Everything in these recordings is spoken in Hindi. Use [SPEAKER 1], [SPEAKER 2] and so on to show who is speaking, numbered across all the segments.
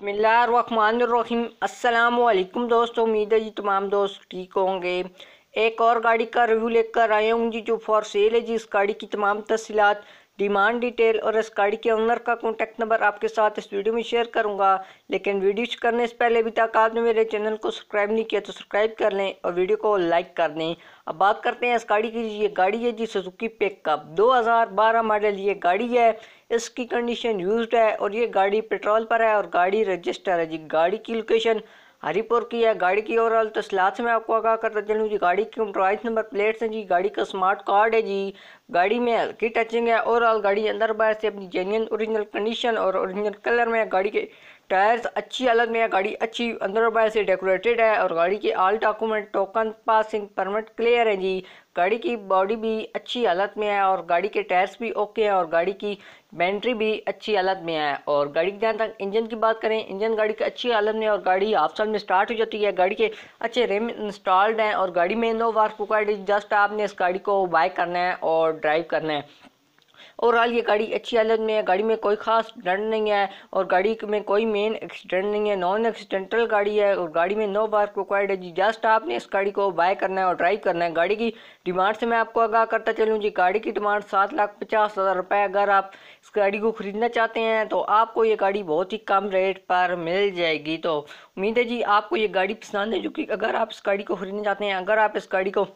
[SPEAKER 1] बसमिल्लाम अल्लाम दोस्तों उम्मीद है जी तमाम दोस्त ठीक होंगे एक और गाड़ी का रिव्यू लेकर आया हूँ जी जो फॉर सेल है जी इस गाड़ी की तमाम तफसीत डिमांड डिटेल और इस गाड़ी के ओनर का कॉन्टैक्ट नंबर आपके साथ इस वीडियो में शेयर करूंगा लेकिन वीडियो करने से पहले अभी तक आपने मेरे चैनल को सब्सक्राइब नहीं किया तो सब्सक्राइब कर लें और वीडियो को लाइक कर दें अब बात करते हैं इस गाड़ी की ये गाड़ी है जी सुजुकी पिकअप 2012 मॉडल ये गाड़ी है इसकी कंडीशन यूज है और ये गाड़ी पेट्रोल पर है और गाड़ी रजिस्टर है जी गाड़ी की लोकेशन हरिपुर की है गाड़ी की ओवरऑल से मैं आपको आगाह करता चलूँ जी गाड़ी की कंप्रोमाइज नंबर प्लेट्स हैं जी गाड़ी का स्मार्ट कार्ड है जी गाड़ी में हल्की टचिंग है ओवरऑल गाड़ी अंदर बाहर से अपनी जेन्यन ओरिजिनल कंडीशन और ओरिजिनल कलर में गाड़ी के टायर्स अच्छी हालत में है गाड़ी अच्छी अंदर और बाहर से डेकोरेटेड है और गाड़ी के all document token passing permit clear है जी गाड़ी की बॉडी भी अच्छी हालत में है और गाड़ी के टायर्स भी ओके हैं और गाड़ी की बैटरी भी अच्छी हालत में है और गाड़ी के जहाँ तक इंजन की बात करें इंजन गाड़ी की अच्छी हालत में और गाड़ी हाफ साल में स्टार्ट हो जाती है गाड़ी के अच्छे रेम इंस्टॉल्ड हैं और गाड़ी में नो वार्फ जस्ट आपने इस गाड़ी को बाइक करना है और ड्राइव करना है ओवरऑल ये गाड़ी अच्छी हालत में है गाड़ी में कोई खास डंड नहीं है और गाड़ी में कोई मेन एक्सीडेंट नहीं है नॉन एक्सीडेंटल गाड़ी है और गाड़ी में नो पार्क रिक्वायर्ड है जी जस्ट आपने इस गाड़ी को बाय करना है और ड्राइव करना है गाड़ी की डिमांड से मैं आपको आगाह करता चलूँ जी गाड़ी की डिमांड सात लाख पचास हज़ार रुपये अगर आप इस गाड़ी को ख़रीदना चाहते हैं तो आपको ये गाड़ी बहुत ही कम रेट पर मिल जाएगी तो उम्मीद है जी आपको ये गाड़ी पसंद है जो कि अगर आप इस गाड़ी को ख़रीदना चाहते हैं अगर आप इस गाड़ी को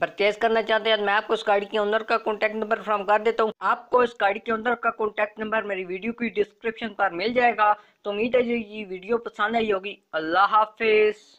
[SPEAKER 1] परचेज करना चाहते हैं तो मैं आपको इस गाड़ी के ओनर का कॉन्टैक्ट नंबर फ्राम कर देता हूँ आपको इस गाड़ी के ओनर का कॉन्टैक्ट नंबर मेरी वीडियो की डिस्क्रिप्शन पर मिल जाएगा तो उम्मीद है जो ये वीडियो पसंद आई होगी अल्लाह हाफिज़